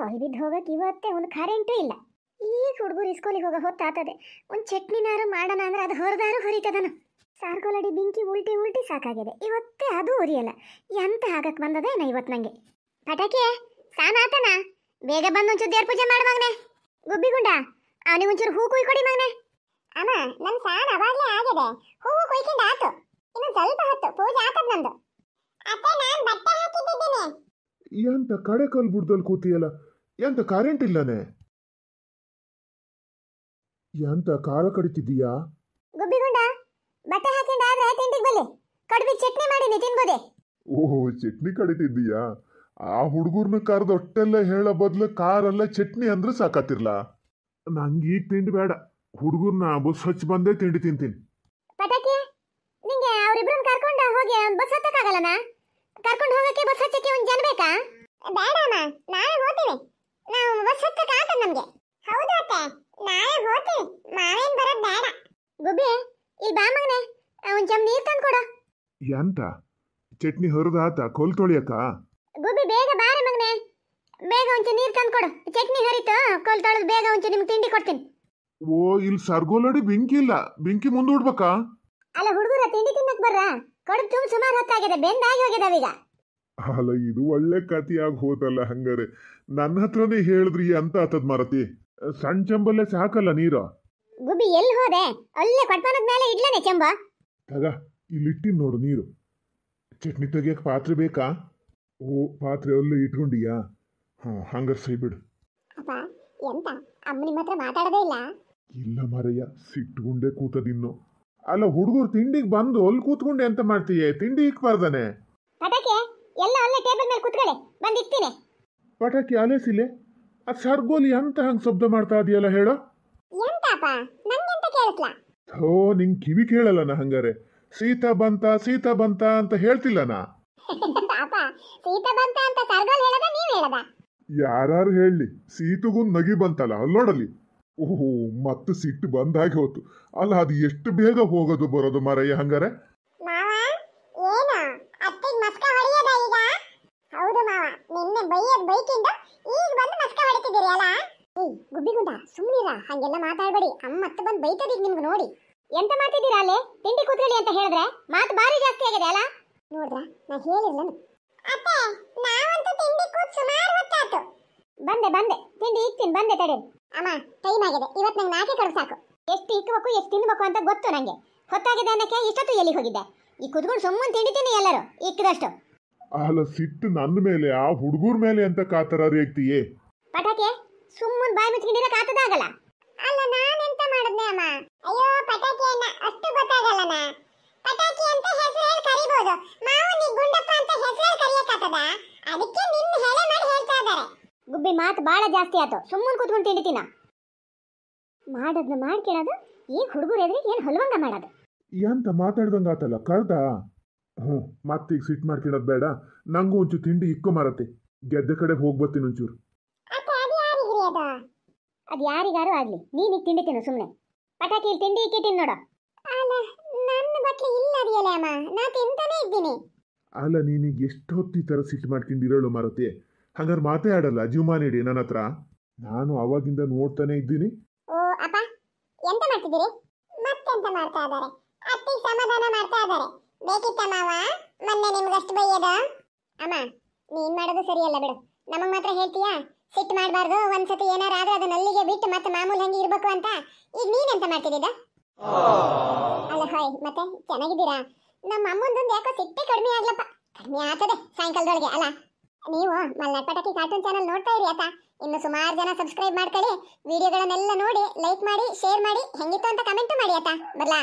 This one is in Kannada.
ಹೊಯ್ ಬಿದ್ದು ಹೋಗಕ್ಕೆ ಇವತ್ತೇ ಒಂದು ಕರೆಂಟು ಇಲ್ಲ ಈ ಹುಡುಗರು ಇಸ್ಕೂಲಿಗೆ ಹೋಗೋ ಹೊತ್ತಾತದೆ ಒಂದು ಚಟ್ನಿನಾರು ಮಾಡೋಣ ಅಂದ್ರೆ ಅದು ಹೊರದಾರು ಹೊರಿತದನು ಸಾರ್ಕೋಲಡಿ ಬೆಂಕಿ ಉಲ್ಟಿ ಉಲ್ಟಿ ಸಾಕಾಗಿದೆ ಇವತ್ತೇ ಅದು ಉರಿಯಲ್ಲ ಎಂತ ಆಗಕ್ಕೆ ಬಂದದೇನ ಇವತ್ತು ನನಗೆ ಪಟಾಕಿ ಸಾನಾತನ ಬೇಗ ಬಂದು ಒಂಚೂರು ದೇವ್ರ ಪೂಜೆ ಮಾಡಿ ಮಗನೆ ಗುಬ್ಬಿಗುಂಡ ಅವನಿಗೆ ಒಂಚೂರು ಹೂ ಕುಯ್ ಕೊಡಿ ಮಗನೆ ಅಮ್ಮ ನನ್ನ ಸಾನ್ ಅವಾಗಲೇ ಆಗಿದೆ ಹೂವು ಕುಯ್ಕೊಂಡು ಆತು ಇನ್ನು ಸ್ವಲ್ಪ ಹೊತ್ತು ಪೂಜೆ ಆತದ ನಂದು ಅತ್ತೆ ನಾನು ಬಟ್ಟೆ ಹಾಕಿದ್ದೀನಿ ಎಂತ ಕಡೆ ಕಲ್ಬುಡ್ದಲ್ಲಿ ಕೂತಿಯಲ್ಲ ಎಂತ ಕರೆಂಟ್ ಇಲ್ಲನೆ ಎಂತ ಕಾಲ ಕಡಿತಿದ್ದೀಯಾ ಗುಬ್ಬಿಗುಂಡ ಬಟ್ಟೆ ಹಾಕೊಂಡ ಆದ್ರೆ ತಿಂಡಿಗೆ ಬಲ್ಲಿ ಕಡುಬಿ ಚಟ್ನಿ ಮಾಡಿನಿ ತಿನ್ಬೋದೆ ಓಹೋ ಚಟ್ನಿ ಕಡಿತಿದ್ದೀಯಾ ಆ ಹುಡುಗರ್ನ ಕಾರ್ದ ಒಟ್ಟೆಲ್ಲ ಹೇಳೋ ಬದಲು ಕಾರಲ್ಲ ಚಟ್ನಿ ಅಂದ್ರೆ ಸಾಕತ್ತಿರ್ಲ ನಂಗೆ ಈಗ ತಿಂಡಿ ಬೇಡ ಹುಡುಗರ್ನ ಬಸ್ ಹಚ್ಚಿ ಬಂದೇ ತಿಂಡಿ ತಿಂತೀನಿ ಪಟಾಕಿ ನಿಂಗೆ ಅವರಿಬ್ರನ್ನ ಕರ್ಕೊಂಡು ಹೋಗಿ ಬಸ್ ಹತ್ತಕ್ಕಾಗಲ್ಲನ ಕರ್ಕೊಂಡು ಹೋಗಕ್ಕೆ ಬಸ್ ಹಚ್ಚಕ್ಕೆ ಈ ಬಾ ಮಗನೆ ಒಂದ್ ಚಮ್ ನೀರ್ ತಂದು ಕೊಡು ಎಂತ ಚಟ್ನಿ ಹರಿದು ಆತ ಕೋಲ್ ತೊಳಿಯಕ ಗುಬ್ಬಿ ಬೇಗ ಬಾರೆ ಮಗನೆ ಬೇಗ ಒಂಚೂರು ನೀರು ತಂದು ಕೊಡು ಚಟ್ನಿ ಹರಿತು ಕೋಲ್ ತೊಳೆದು ಬೇಗ ಒಂಚೂರು ನಿಮ್ಗೆ ತಿಂಡಿ ಕೊಡ್ತೀನಿ ಓ ಇಲ್ಲಿ ಸರ್ಗೋಲಡಿ ಬೆಂಕಿ ಇಲ್ಲ ಬೆಂಕಿ ಮುಂದೂಡ್ಬೇಕಾ ಅಲ್ಲ ಹುಡುಗರ ತಿಂಡಿ ತಿನ್ನಕ್ ಬರ್ರ ಕಡುಬು ತುಂಬ ಸುಮಾರು ಹೊತ್ತಾಗಿದೆ ಬೆಂದಾಗಿ ಈಗ ಅಲ್ಲ ಇದು ಒಳ್ಳೆ ಕಥೆಯಾಗಿ ಹೋದಲ್ಲ ಹಂಗಾರೆ ನನ್ನ ಹತ್ರನೇ ಹೇಳಿದ್ರಿ ಅಂತ ಆತದ್ ಮಾರತಿ ಸಣ್ಣ ಚಂಬಲ್ಲೇ ಸಾಕಲ್ಲ ನೀರು ಗುಬ್ಬಿ ಎಲ್ಲಿ ಹೋದೆ ಅಲ್ಲೇ ಕೊಟ್ಪಾನದ ಮೇಲೆ ಇಡ್ಲೇನೆ ಚೆಂಬ ತಗ ಇಲ್ಲಿಟ್ಟಿ ನೋಡು ನೀರು ಚಟ್ನಿ ತೆಗಿಯಕ್ಕೆ ಪಾತ್ರೆ ಬೇಕಾ ಓ ಪಾತ್ರೆ ಅಲ್ಲೇ ಇಟ್ಕೊಂಡಿಯಾ ಹಾ ಹಂಗ ಸೈ ಬಿಡು ಅಪ್ಪ ಎಂತ ಅಮ್ಮನ ಮಾತ್ರ ಮಾತಾಡದೇ ಇಲ್ಲ ಇಲ್ಲ ಮರಯ್ಯ ಸಿಟ್ಟುಗುಂಡೆ ಕೂತದಿನ್ನು ಅಲ್ಲ ಹುಡುಗರು ತಿಂಡಿಗೆ ಬಂದು ಅಲ್ಲಿ ಕೂತ್ಕೊಂಡೆ ಅಂತ ಮಾಡ್ತೀಯ ತಿಂಡಿ ಇಕ್ಬಾರ್ದಾನೆ ಪಟಾಕಿ ಎಲ್ಲ ಅಲ್ಲೇ ಟೇಬಲ್ ಮೇಲೆ ಕೂತ್ಕೊಳ್ಳಿ ಬಂದು ಇಕ್ತೀನಿ ಪಟಾಕಿ ಆಲೇಸಿಲೆ ಆ ಸರ್ಗೋಲಿ ಅಂತ ಹಂಗೆ ಶಬ್ದ ಮಾಡ್ತಾ ಇದೆಯಲ್ಲ ಹೇಳೋ ನಂಗೆ ಅಂತ ಕೇಳಿಸ್ಲಾ ಥೋ ನಿಂಗ್ ಕಿವಿ ನಾ ಹಂಗಾರೆ ಸೀತಾ ಬಂತ ಸೀತಾ ಬಂತ ಅಂತ ಹೇಳ್ತಿಲ್ಲನ ಪಾಪ ಸೀತಾ ಬಂತ ಅಂತ ಸರ್ಗೋಲ್ ಹೇಳದ ನೀವ್ ಹೇಳದ ಯಾರು ಹೇಳಲಿ ಸೀತಗೂ ನಗಿ ಬಂತಲ್ಲ ಅಲ್ಲಿ ನೋಡಲಿ ಓಹೋ ಮತ್ತೆ ಸಿಟ್ಟು ಬಂದಾಗೆ ಹೋತು ಅಲ್ಲ ಅದು ಎಷ್ಟು ಬೇಗ ಹೋಗೋದು ಬರೋದು ಮರಯ್ಯ ಹಂಗಾರೆ ಹೌದು ಮಾವ ನಿನ್ನೆ ಬೈಯದ್ ಬೈಕಿಂದ ಈಗ ಬಂದು ಮಸ್ಕ ಹೊಡಿತಿದ್ದೀರಿ ಅಲ್ಲ ಏಯ್ ಗುಬ್ಬಿಗುಂಡ ಸುಮ್ಮನಿರ ಹಂಗೆಲ್ಲ ಮಾತಾಡ್ಬೇಡಿ ಅಮ್ಮ ಮತ್ತೆ ಬಂದು ಬೈತದ ಈಗ ನಿಮ್ಗೆ ನೋಡಿ ಎಂತ ಮಾತಿದ್ದೀರಾ ಅಲ್ಲೇ ತಿಂಡಿ ಕೂತ್ಕೊಳ್ಳಿ ಅಂತ ಹೇಳಿದ್ರೆ ಮಾತು ಭಾರಿ ಜಾಸ್ತಿ ಆಗಿದೆ ಅಲ್ಲ ನೋಡ್ರ ನಾ ಹೇಳಿರ್ಲ ಅಪ್ಪ ನಾವಂತೂ ತಿಂಡಿ ಕೂತ್ ಸುಮಾರು ಹೊತ್ತಾಯ್ತು ಬಂದೆ ಬಂದೆ ತಿಂಡಿ ಇಕ್ತೀನಿ ಬಂದೆ ತಡೆ ಅಮ್ಮ ಟೈಮ್ ಆಗಿದೆ ಇವತ್ತು ನಂಗೆ ನಾಕೆ ಕಡೆ ಸಾಕು ಎಷ್ಟು ಇಕ್ಕಬೇಕು ಎಷ್ಟು ತಿನ್ಬೇಕು ಅಂತ ಗೊತ್ತು ನನಗೆ ಹೊತ್ತಾಗಿದೆ ಅನ್ನಕ್ಕೆ ಇಷ್ಟೊತ್ತು ಎಲ್ಲಿ ಹೋಗಿದ್ದೆ ಈ ಕುತ್ಕೊಂಡು ಸುಮ್ಮನೆ ತಿಂಡಿ ತಿನ್ನಿ ಎಲ್ಲರೂ ಇಕ್ಕದಷ್ಟು ಅಲ್ಲ ಸಿಟ್ಟು ನನ್ನ ಮೇಲೆ ಆ ಹುಡುಗರ ಮೇಲೆ ಅಂತ ಕಾತರ ರೇಗ್ತೀಯೇ ಪಟಾಕೆ ಸುಮ್ಮನೆ ಬಾಯಿ ಮುಚ್ಕೊಂಡಿರಕ್ ಆತದಾಗಲ್ಲ ಅಲ್ಲ ನಾನು ಎಂತ ಮಾಡಿದ್ನೆ ಅಮ್ಮ ಅಯ್ಯೋ ಪಟಾಕಿ ಅಣ್ಣ ಅಷ್ಟು ಗೊತ್ತಾಗಲ್ಲನ ಪಟಾಕಿ ಅಂತ ಹೆಸರು ಹೇಳಿ ಕರಿಬಹುದು ಮಾವು ನೀ ಗುಂಡಪ್ಪ ಅಂತ ಹೆಸರು ಹೇಳಿ ಕರಿಯಕ್ಕಾತದ ಅದಕ್ಕೆ ನಿನ್ನ ಹೇಳೆ ಮಾಡಿ ಹೇಳ್ತಾ ಇದ್ದಾರೆ ಗುಬ್ಬಿ ಮಾತು ಬಹಳ ಜಾಸ್ತಿ ಆಯ್ತು ಸುಮ್ಮನೆ ಕೂತ್ಕೊಂಡು ತಿಂಡಿತೀನ ಮಾಡಿ ಕೇಳೋದು ಈ ಹುಡುಗರು ಎದ್ರೆ ಏನು ಹೊಲವಂಗ ಮಾಡೋದು ಎಂತ ಮಾತಾಡ್ದಂಗ ಆತಲ್ಲ ಕರ್ದ ಹ್ಞೂ ಮತ್ತೀಗ ಸಿಟ್ ಮಾಡ್ಕೊಳ್ಳೋದು ಬೇಡ ನಂಗೂ ಒಂಚೂರು ತಿಂಡಿ ಇಕ್ಕು ಮಾರತ್ತೆ ಗೆದ್ದ ಕಡೆ ಬರ್ತೀನಿ ಒಂಚೂರು ಅದು ಯಾರಿಗಾರು ಆಗಲಿ ನೀನು ತಿಂಡಿ ತಿನ್ನು ಸುಮ್ಮನೆ ಪಟಾಕಿ ತಿಂಡಿ ಇಕ್ಕಿಟ್ಟಿನ ನೋಡು ಅಲ್ಲ ನನ್ನ ಬಟ್ಟೆ ಇಲ್ಲ ಅದೆಯಲ್ಲ ಅಮ್ಮ ನಾ ತಿಂತಾನೆ ಇದ್ದೀನಿ ಅಲ್ಲ ನೀನು ಎಷ್ಟೊತ್ತು ತರ ಥರ ಸಿಟ್ಟು ಮಾಡ್ಕೊಂಡಿರೋಳು ಮಾರುತಿ ಹಂಗಾರ ಮಾತೇ ಆಡಲ್ಲ ಜೀವಮಾನ ಇಡಿ ನನ್ನ ಹತ್ರ ನಾನು ಅವಾಗಿಂದ ನೋಡ್ತಾನೆ ಇದ್ದೀನಿ ಓ ಅಪ್ಪ ಎಂತ ಮಾಡ್ತಿದ್ದೀರಿ ಮತ್ತೆಂತ ಮಾಡ್ತಾ ಇದ್ದಾರೆ ಅತ್ತಿ ಸಮಾಧಾನ ಮಾಡ್ತಾ ಇದ್ದಾರೆ ಬೇಕಿತ್ತ ಮಾವ ಮೊನ್ನೆ ನಿಮ್ಗಷ್ಟು ಬೈಯದ ಅಮ್ಮ ನೀನ್ ಮಾಡೋದು ಸರಿಯಲ್ಲ ಬಿಡು ನಮಗ್ ಮಾತ್ರ ಹೇಳ್ತೀಯಾ ಫಿಟ್ ಮಾಡಬಾರ್ದು ಒಂದ್ಸತಿ ಏನಾರ ಆದ್ರೆ ಅದನ್ನ ಅಲ್ಲಿಗೆ ಬಿಟ್ಟು ಮತ್ತೆ ಮಾಮೂಲಿ ಹಂಗೆ ಇರಬೇಕು ಅಂತ ಈಗ ಎಂತ ಮಾಡ್ತಿದ್ದ ಅಲ್ಲ ಹಾಯ್ ಮತ್ತೆ ಚೆನ್ನಾಗಿದ್ದೀರಾ ನಮ್ಮ ಅಮ್ಮಂದೊಂದು ಯಾಕೋ ಸಿಟ್ಟೆ ಕಡಿಮೆ ಆಗ್ಲಪ್ಪ ಕಡಿಮೆ ಆಗ್ತದೆ ಸಾಯಂಕಾಲದೊಳಗೆ ಅಲ್ಲ ನೀವು ಮಲ್ನಾಡ್ ಪಟಾಕಿ ಕಾರ್ಟೂನ್ ಚಾನಲ್ ನೋಡ್ತಾ ಇರಿ ಅತ್ತ ಇನ್ನು ಸುಮಾರು ಜನ ಸಬ್ಸ್ಕ್ರೈಬ್ ಮಾಡ್ಕೊಳ್ಳಿ ವಿಡಿಯೋಗಳನ್ನೆಲ್ಲ ನೋಡಿ ಲೈಕ್ ಮಾಡಿ ಶೇರ್ ಮಾಡಿ ಹೆಂಗಿತ್ತು ಅಂತ ಕಮೆಂಟ್ ಮಾಡಿ ಅತ್ತ ಬರ್ಲಾ